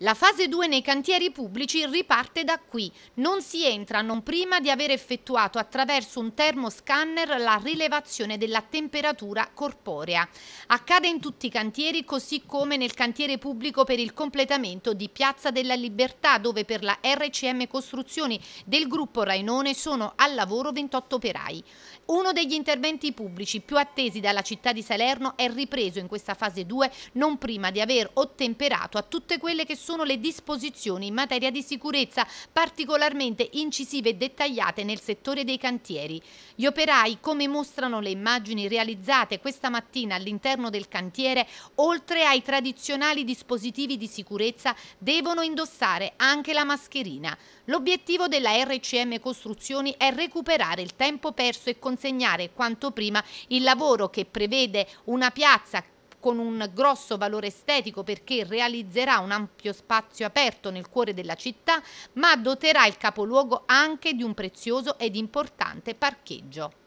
La fase 2 nei cantieri pubblici riparte da qui. Non si entra non prima di aver effettuato attraverso un termoscanner la rilevazione della temperatura corporea. Accade in tutti i cantieri così come nel cantiere pubblico per il completamento di Piazza della Libertà dove per la RCM Costruzioni del gruppo Rainone sono al lavoro 28 operai. Uno degli interventi pubblici più attesi dalla città di Salerno è ripreso in questa fase 2 non prima di aver ottemperato a tutte quelle che sono sono le disposizioni in materia di sicurezza particolarmente incisive e dettagliate nel settore dei cantieri. Gli operai, come mostrano le immagini realizzate questa mattina all'interno del cantiere, oltre ai tradizionali dispositivi di sicurezza, devono indossare anche la mascherina. L'obiettivo della RCM Costruzioni è recuperare il tempo perso e consegnare quanto prima il lavoro che prevede una piazza con un grosso valore estetico perché realizzerà un ampio spazio aperto nel cuore della città, ma doterà il capoluogo anche di un prezioso ed importante parcheggio.